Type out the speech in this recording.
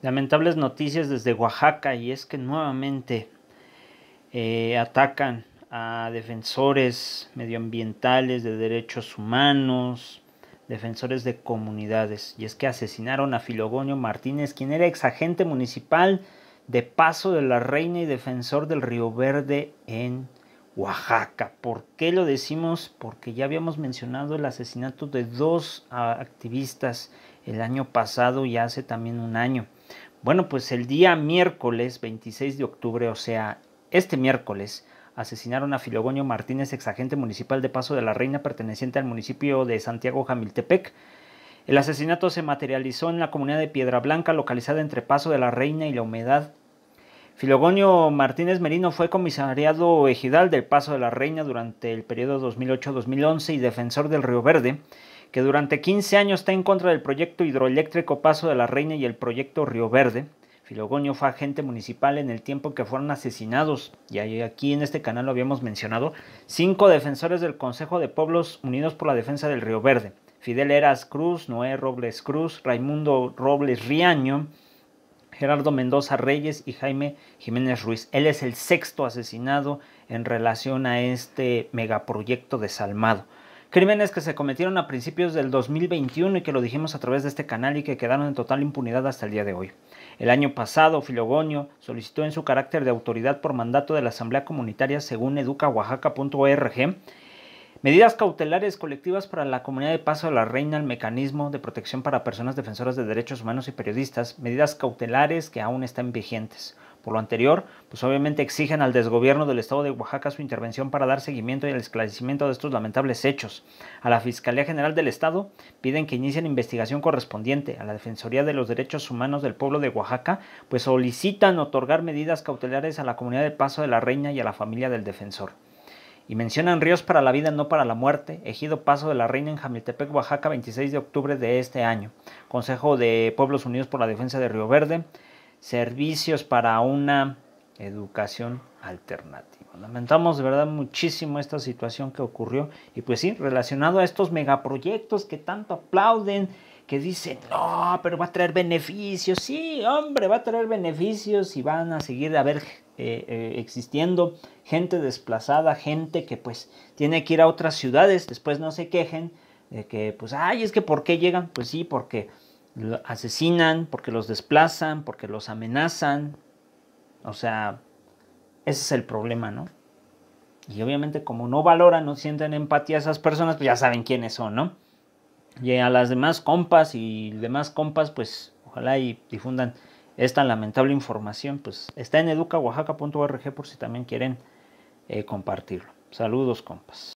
Lamentables noticias desde Oaxaca y es que nuevamente eh, atacan a defensores medioambientales de derechos humanos, defensores de comunidades. Y es que asesinaron a Filogonio Martínez, quien era ex agente municipal de Paso de la Reina y defensor del Río Verde en Oaxaca. ¿Por qué lo decimos? Porque ya habíamos mencionado el asesinato de dos ah, activistas el año pasado y hace también un año. Bueno, pues el día miércoles 26 de octubre, o sea, este miércoles, asesinaron a Filogonio Martínez, exagente municipal de Paso de la Reina, perteneciente al municipio de Santiago Jamiltepec. El asesinato se materializó en la comunidad de Piedra Blanca, localizada entre Paso de la Reina y la Humedad, Filogonio Martínez Merino fue comisariado ejidal del Paso de la Reina durante el periodo 2008-2011 y defensor del Río Verde, que durante 15 años está en contra del proyecto hidroeléctrico Paso de la Reina y el proyecto Río Verde. Filogonio fue agente municipal en el tiempo que fueron asesinados, y aquí en este canal lo habíamos mencionado, cinco defensores del Consejo de Pueblos Unidos por la Defensa del Río Verde. Fidel Eras Cruz, Noé Robles Cruz, Raimundo Robles Riaño, Gerardo Mendoza Reyes y Jaime Jiménez Ruiz. Él es el sexto asesinado en relación a este megaproyecto desalmado. Crímenes que se cometieron a principios del 2021 y que lo dijimos a través de este canal y que quedaron en total impunidad hasta el día de hoy. El año pasado, Filogonio solicitó en su carácter de autoridad por mandato de la Asamblea Comunitaria según educaoaxaca.org Medidas cautelares colectivas para la comunidad de Paso de la Reina, el mecanismo de protección para personas defensoras de derechos humanos y periodistas, medidas cautelares que aún están vigentes. Por lo anterior, pues obviamente exigen al desgobierno del Estado de Oaxaca su intervención para dar seguimiento y el esclarecimiento de estos lamentables hechos. A la Fiscalía General del Estado piden que inicien investigación correspondiente. A la Defensoría de los Derechos Humanos del Pueblo de Oaxaca, pues solicitan otorgar medidas cautelares a la comunidad de Paso de la Reina y a la familia del defensor. Y mencionan ríos para la vida, no para la muerte. Ejido Paso de la Reina en Jamiltepec, Oaxaca, 26 de octubre de este año. Consejo de Pueblos Unidos por la Defensa de Río Verde. Servicios para una educación alternativa. Lamentamos de verdad muchísimo esta situación que ocurrió. Y pues sí, relacionado a estos megaproyectos que tanto aplauden que dicen, no, pero va a traer beneficios. Sí, hombre, va a traer beneficios y van a seguir a ver eh, eh, existiendo gente desplazada, gente que pues tiene que ir a otras ciudades, después no se quejen de que pues, ay, es que ¿por qué llegan? Pues sí, porque asesinan, porque los desplazan, porque los amenazan. O sea, ese es el problema, ¿no? Y obviamente como no valoran, no sienten empatía a esas personas, pues ya saben quiénes son, ¿no? y a las demás compas y demás compas, pues ojalá y difundan esta lamentable información, pues está en educaoaxaca.org por si también quieren eh, compartirlo. Saludos, compas.